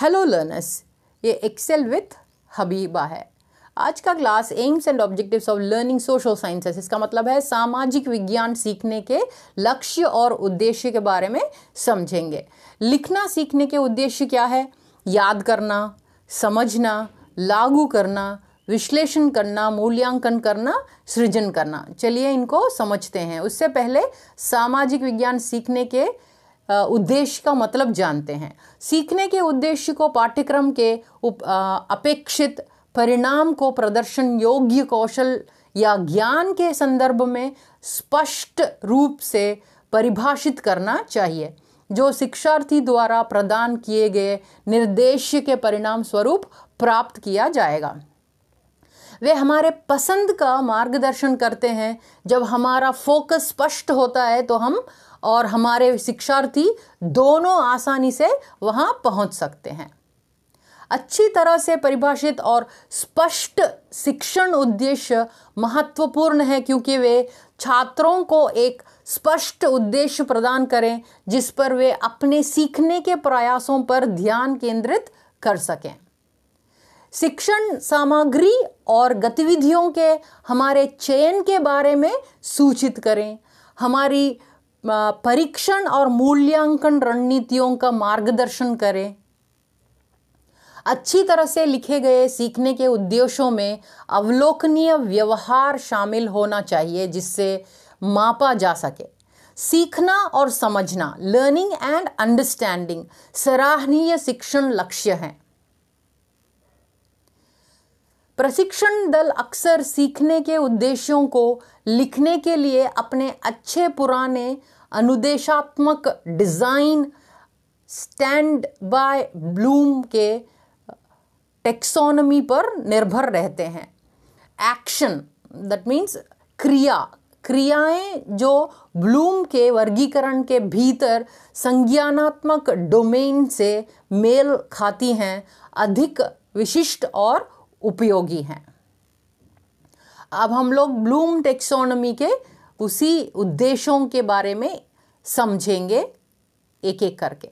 hello learners ये excel with Habiba है आज का class aims and objectives of learning social sciences इसका मतलब है सामाजिक विज्ञान सीखने के लक्ष्य और उद्देश्य के बारे में समझेंगे लिखना सीखने के उद्देश्य क्या है याद करना समझना लागू करना विश्लेषण करना मूल्यांकन करना सृजन करना चलिए इनको समझते हैं उससे पहले सामाजिक विज्ञान सीखने के उद्देश्य का मतलब जानते हैं सीखने के उद्देश्य को पाठ्यक्रम के उप, अपेक्षित परिणाम को प्रदर्शन योग्य कौशल या ज्ञान के संदर्भ में स्पष्ट रूप से परिभाषित करना चाहिए जो शिक्षार्थी द्वारा प्रदान किए गए निर्देश के परिणाम स्वरूप प्राप्त किया जाएगा वे हमारे पसंद का मार्गदर्शन करते हैं जब हमारा फोकस स्पष्ट होता है तो हम और हमारे शिक्षार्थी दोनों आसानी से वहाँ पहुँच सकते हैं अच्छी तरह से परिभाषित और स्पष्ट शिक्षण उद्देश्य महत्वपूर्ण है क्योंकि वे छात्रों को एक स्पष्ट उद्देश्य प्रदान करें जिस पर वे अपने सीखने के प्रयासों पर ध्यान केंद्रित कर सकें शिक्षण सामग्री और गतिविधियों के हमारे चयन के बारे में सूचित करें हमारी परीक्षण और मूल्यांकन रणनीतियों का मार्गदर्शन करें अच्छी तरह से लिखे गए सीखने के उद्देश्यों में अवलोकनीय व्यवहार शामिल होना चाहिए जिससे मापा जा सके सीखना और समझना लर्निंग एंड अंडरस्टैंडिंग सराहनीय शिक्षण लक्ष्य हैं प्रशिक्षण दल अक्सर सीखने के उद्देश्यों को लिखने के लिए अपने अच्छे पुराने अनुदेशात्मक डिज़ाइन स्टैंड बाय ब्लूम के टेक्सोनमी पर निर्भर रहते हैं एक्शन दैट मीन्स क्रिया क्रियाएं जो ब्लूम के वर्गीकरण के भीतर संज्ञानात्मक डोमेन से मेल खाती हैं अधिक विशिष्ट और उपयोगी हैं अब हम लोग ब्लूम टेक्सोनोमी के उसी उद्देश्यों के बारे में समझेंगे एक एक करके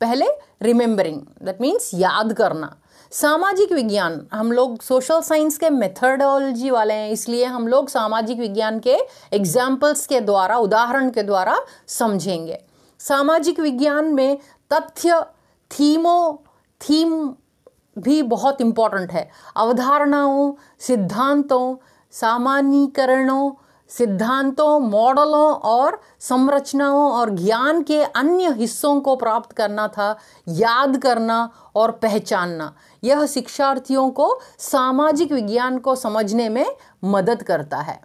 पहले रिमेंबरिंग दैट मीन्स याद करना सामाजिक विज्ञान हम लोग सोशल साइंस के मेथडोलॉजी वाले हैं इसलिए हम लोग सामाजिक विज्ञान के एग्जाम्पल्स के द्वारा उदाहरण के द्वारा समझेंगे सामाजिक विज्ञान में तथ्य थीमों थीम भी बहुत इम्पॉर्टेंट है अवधारणाओं सिद्धांतों सामान्यकरणों सिद्धांतों मॉडलों और संरचनाओं और ज्ञान के अन्य हिस्सों को प्राप्त करना था याद करना और पहचानना यह शिक्षार्थियों को सामाजिक विज्ञान को समझने में मदद करता है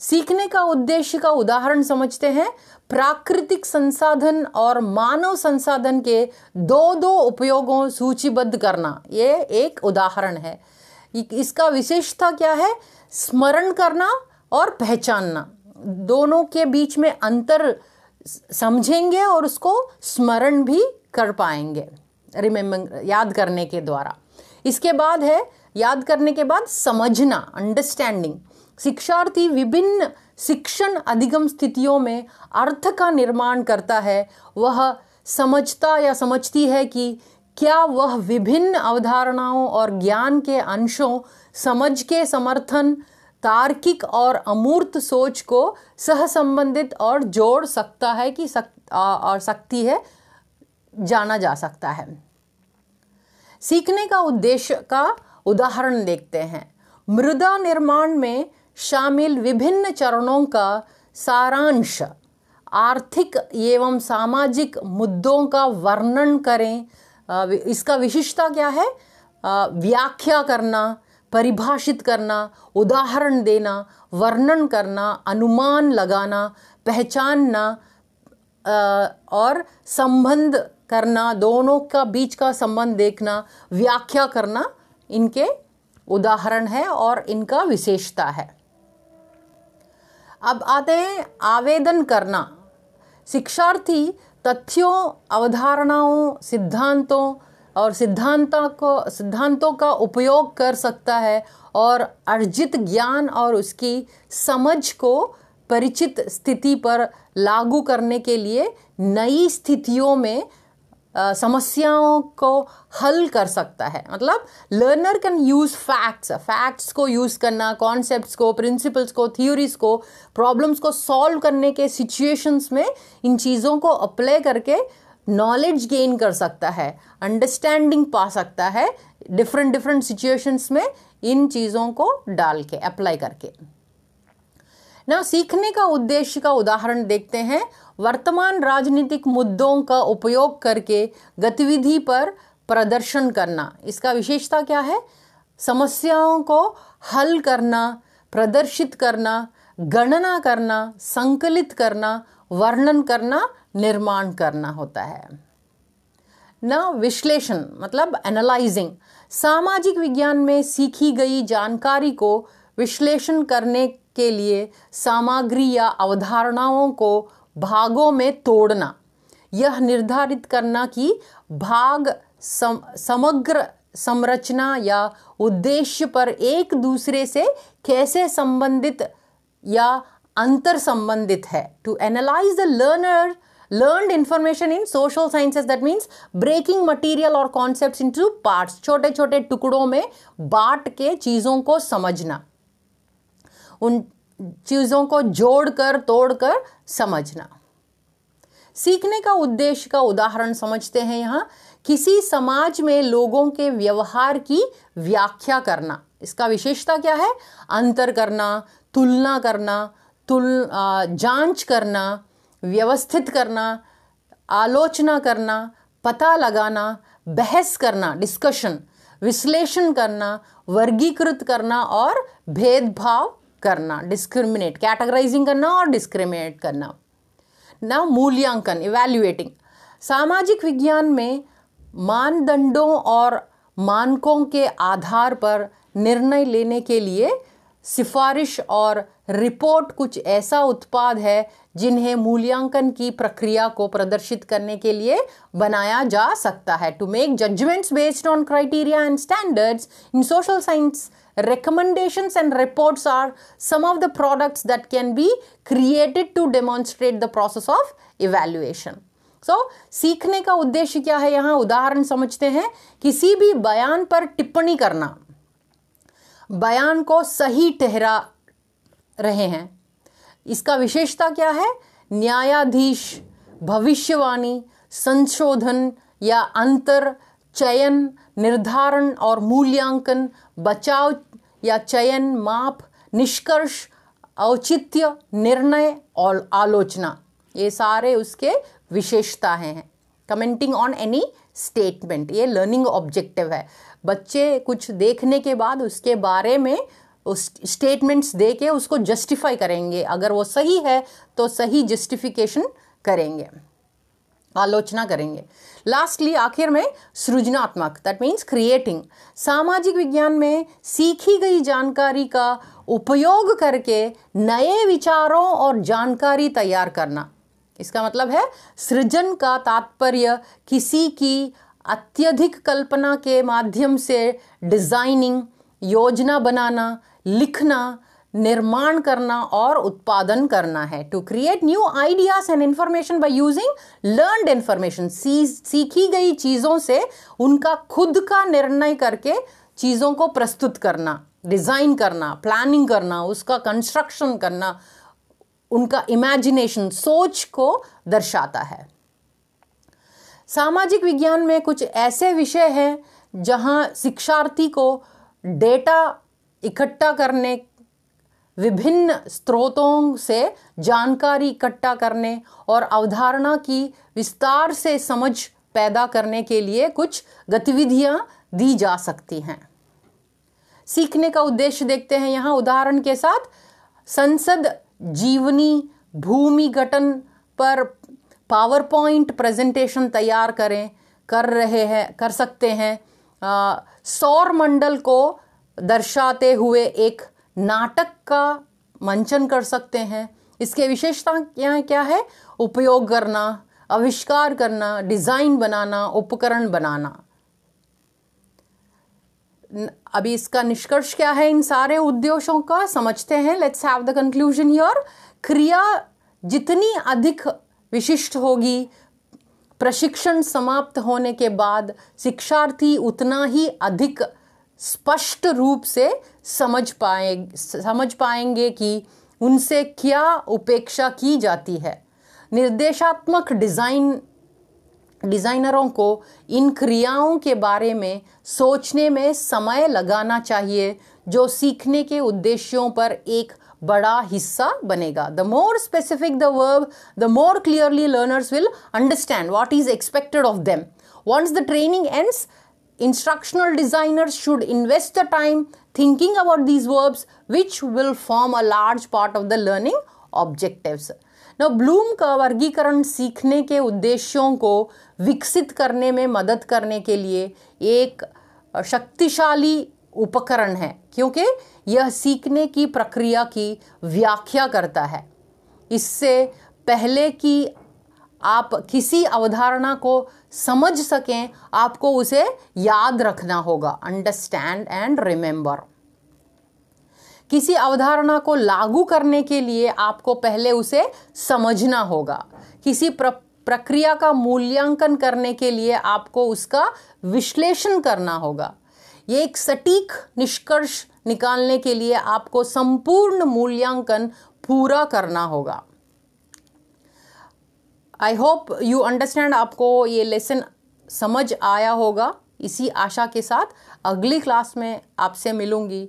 सीखने का उद्देश्य का उदाहरण समझते हैं प्राकृतिक संसाधन और मानव संसाधन के दो दो उपयोगों सूचीबद्ध करना ये एक उदाहरण है इसका विशेषता क्या है स्मरण करना और पहचानना दोनों के बीच में अंतर समझेंगे और उसको स्मरण भी कर पाएंगे रिमेम्बर याद करने के द्वारा इसके बाद है याद करने के बाद समझना अंडरस्टैंडिंग शिक्षार्थी विभिन्न शिक्षण अधिगम स्थितियों में अर्थ का निर्माण करता है वह समझता या समझती है कि क्या वह विभिन्न अवधारणाओं और ज्ञान के अंशों समझ के समर्थन तार्किक और अमूर्त सोच को सहसंबंधित और जोड़ सकता है कि सक और सकती है जाना जा सकता है सीखने का उद्देश्य का उदाहरण देखते हैं मृदा निर्माण में शामिल विभिन्न चरणों का सारांश आर्थिक एवं सामाजिक मुद्दों का वर्णन करें इसका विशिष्टता क्या है व्याख्या करना परिभाषित करना उदाहरण देना वर्णन करना अनुमान लगाना पहचानना और संबंध करना दोनों का बीच का संबंध देखना व्याख्या करना इनके उदाहरण है और इनका विशेषता है अब आते हैं आवेदन करना शिक्षार्थी तथ्यों अवधारणाओं सिद्धांतों और सिद्धांता को सिद्धांतों का उपयोग कर सकता है और अर्जित ज्ञान और उसकी समझ को परिचित स्थिति पर लागू करने के लिए नई स्थितियों में समस्याओं को हल कर सकता है मतलब learner can use facts facts को यूज़ करना कॉन्सेप्ट्स को प्रिंसिपल्स को थ्योरीज को प्रॉब्लम्स को सॉल्व करने के सिचुएशंस में इन चीज़ों को अप्लाई करके नॉलेज गेन कर सकता है अंडरस्टैंडिंग पा सकता है डिफरेंट डिफरेंट सिचुएशंस में इन चीज़ों को डाल के अप्लाई करके ना सीखने का उद्देश्य का उदाहरण देखते हैं वर्तमान राजनीतिक मुद्दों का उपयोग करके गतिविधि पर प्रदर्शन करना इसका विशेषता क्या है समस्याओं को हल करना प्रदर्शित करना गणना करना संकलित करना वर्णन करना निर्माण करना होता है न विश्लेषण मतलब एनालाइजिंग सामाजिक विज्ञान में सीखी गई जानकारी को विश्लेषण करने के लिए सामग्री या अवधारणाओं को भागों में तोड़ना यह निर्धारित करना कि भाग सम, समग्र संरचना या उद्देश्य पर एक दूसरे से कैसे संबंधित या अंतर संबंधित है to analyze the learner learn information in social sciences that means breaking material और कॉन्सेप्ट इन टू पार्ट छोटे छोटे टुकड़ों में बांट के चीज़ों को समझना उन चीज़ों को जोड़कर तोड़कर समझना सीखने का उद्देश्य का उदाहरण समझते हैं यहाँ किसी समाज में लोगों के व्यवहार की व्याख्या करना इसका विशेषता क्या है अंतर करना तुलना करना तुल जांच करना व्यवस्थित करना आलोचना करना पता लगाना बहस करना डिस्कशन विश्लेषण करना वर्गीकृत करना और भेदभाव करना डिस्क्रिमिनेट कैटेगराइजिंग करना और डिस्क्रिमिनेट करना ना मूल्यांकन इवेल्युएटिंग सामाजिक विज्ञान में मानदंडों और मानकों के आधार पर निर्णय लेने के लिए सिफारिश और रिपोर्ट कुछ ऐसा उत्पाद है जिन्हें मूल्यांकन की प्रक्रिया को प्रदर्शित करने के लिए बनाया जा सकता है to make judgments based on criteria and standards in social science recommendations and reports are some of the products that can be created to demonstrate the process of evaluation so, सीखने का उद्देश्य क्या है यहाँ उदाहरण समझते हैं किसी भी बयान पर टिप्पणी करना बयान को सही ठहरा रहे हैं इसका विशेषता क्या है न्यायाधीश भविष्यवाणी संशोधन या अंतर चयन निर्धारण और मूल्यांकन बचाव या चयन माप निष्कर्ष औचित्य निर्णय और आलोचना ये सारे उसके विशेषता हैं कमेंटिंग ऑन एनी स्टेटमेंट ये लर्निंग ऑब्जेक्टिव है बच्चे कुछ देखने के बाद उसके बारे में उस स्टेटमेंट्स दे के उसको जस्टिफाई करेंगे अगर वो सही है तो सही जस्टिफिकेशन करेंगे आलोचना करेंगे लास्टली आखिर में सृजनात्मक दैट मीन्स क्रिएटिंग सामाजिक विज्ञान में सीखी गई जानकारी का उपयोग करके नए विचारों और जानकारी तैयार करना इसका मतलब है सृजन का तात्पर्य किसी की अत्यधिक कल्पना के माध्यम से डिज़ाइनिंग योजना बनाना लिखना निर्माण करना और उत्पादन करना है to create new ideas and information by using learned information सीखी गई चीज़ों से उनका खुद का निर्णय करके चीज़ों को प्रस्तुत करना डिज़ाइन करना प्लानिंग करना उसका कंस्ट्रक्शन करना उनका इमेजिनेशन सोच को दर्शाता है सामाजिक विज्ञान में कुछ ऐसे विषय हैं जहाँ शिक्षार्थी को डेटा इकट्ठा करने विभिन्न स्रोतों से जानकारी इकट्ठा करने और अवधारणा की विस्तार से समझ पैदा करने के लिए कुछ गतिविधियां दी जा सकती हैं सीखने का उद्देश्य देखते हैं यहाँ उदाहरण के साथ संसद जीवनी भूमि गठन पर पावर पॉइंट प्रेजेंटेशन तैयार करें कर रहे हैं कर सकते हैं सौर मंडल को दर्शाते हुए एक नाटक का मंचन कर सकते हैं इसके विशेषता क्या क्या है उपयोग करना आविष्कार करना डिज़ाइन बनाना उपकरण बनाना अभी इसका निष्कर्ष क्या है इन सारे उद्देश्यों का समझते हैं let's have the conclusion your क्रिया जितनी अधिक विशिष्ट होगी प्रशिक्षण समाप्त होने के बाद शिक्षार्थी उतना ही अधिक स्पष्ट रूप से समझ पाए समझ पाएंगे कि उनसे क्या उपेक्षा की जाती है निर्देशात्मक डिज़ाइन डिज़ाइनरों को इन क्रियाओं के बारे में सोचने में समय लगाना चाहिए जो सीखने के उद्देश्यों पर एक बड़ा हिस्सा बनेगा the more specific the verb the more clearly learners will understand what is expected of them once the training ends instructional designers should invest the time thinking about these verbs which will form a large part of the learning objectives now bloom ka vargikaran सीखने ke uddeshyon ko विकसित करने में मदद करने के लिए एक शक्तिशाली उपकरण है क्योंकि यह सीखने की प्रक्रिया की व्याख्या करता है इससे पहले कि आप किसी अवधारणा को समझ सकें आपको उसे याद रखना होगा अंडरस्टैंड एंड रिमेंबर किसी अवधारणा को लागू करने के लिए आपको पहले उसे समझना होगा किसी प्र, प्रक्रिया का मूल्यांकन करने के लिए आपको उसका विश्लेषण करना होगा ये एक सटीक निष्कर्ष निकालने के लिए आपको संपूर्ण मूल्यांकन पूरा करना होगा आई होप यू अंडरस्टैंड आपको ये लेसन समझ आया होगा इसी आशा के साथ अगली क्लास में आपसे मिलूंगी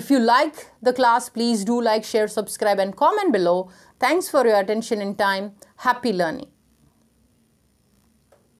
if you like the class please do like share subscribe and comment below thanks for your attention in time happy learning